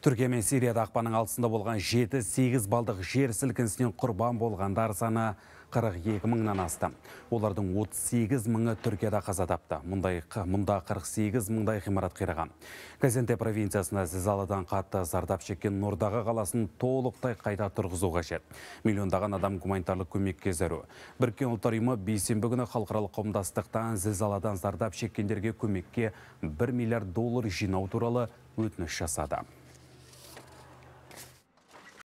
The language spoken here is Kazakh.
Түркия мен Сирияда ақпанның алтысында болған 7-8 балдық жер сілкінісінен құрбан болғандар саны 42 мыңнан асты. Олардың 38 мыңы Түркияда қаза тапты. Мұндай, мұнда 48 мыңдай ғимарат қираған. Казенте провинциясына зілзаладан қатты зардап шеккен Нұрдағы қаласын толықтай қайта тұрғызу қажет. Миллиондаған адам гуманитарлық көмекке зәру. Біріккен ұлттар ұйымы бейсенбі күні халықаралық қауымдастықтан зілзаладан зардап шеккендерге көмекке 1 миллиард доллар жинау туралы өтініш жасады